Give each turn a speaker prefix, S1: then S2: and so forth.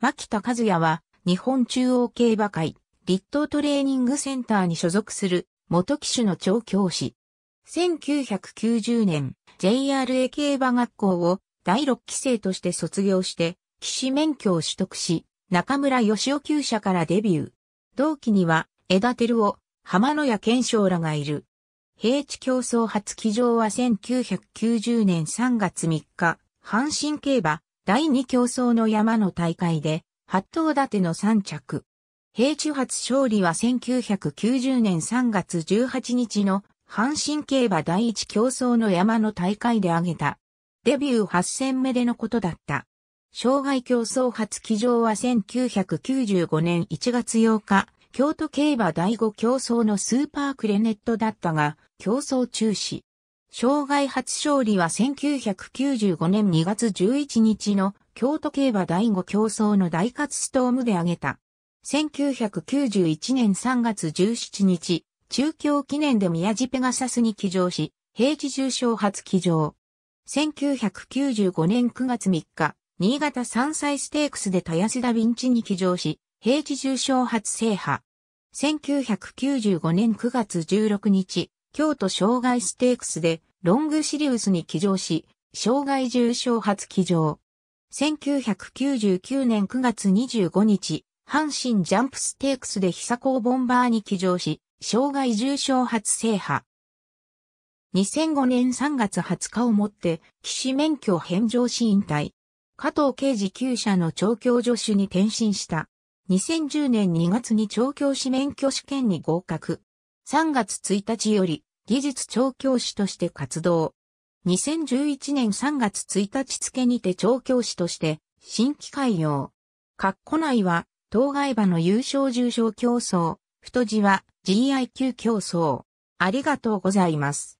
S1: 牧田和也は、日本中央競馬会、立東トレーニングセンターに所属する、元騎手の調教師。1990年、JRA 競馬学校を第6期生として卒業して、騎士免許を取得し、中村義雄厩舎からデビュー。同期には、枝照を、浜野屋健章らがいる。平地競争初騎乗は1990年3月3日、阪神競馬、第二競争の山の大会で、八頭立ての3着。平地初勝利は1990年3月18日の阪神競馬第一競争の山の大会で挙げた。デビュー8戦目でのことだった。障害競争初騎乗は1995年1月8日、京都競馬第5競争のスーパークレネットだったが、競争中止。障害初勝利は1995年2月11日の京都競馬第5競争の大活ストームで挙げた。1991年3月17日、中京記念で宮地ペガサスに騎乗し、平地重賞初騎乗。1995年9月3日、新潟山歳ステークスで田安田ビヴィンチに騎乗し、平地重賞初制覇。1995年9月16日、京都障害ステークスでロングシリウスに騎乗し、障害重症初騎乗。1999年9月25日、阪神ジャンプステークスで久高ボンバーに騎乗し、障害重症初制覇。2005年3月20日をもって、騎士免許返上し引退。加藤刑事旧社の調教助手に転身した。2010年2月に調教師免許試験に合格。3月1日より、技術調教師として活動。2011年3月1日付にて調教師として新規開業。括弧内は、当該場の優勝重賞競争、太字は GIQ 競争。ありがとうございます。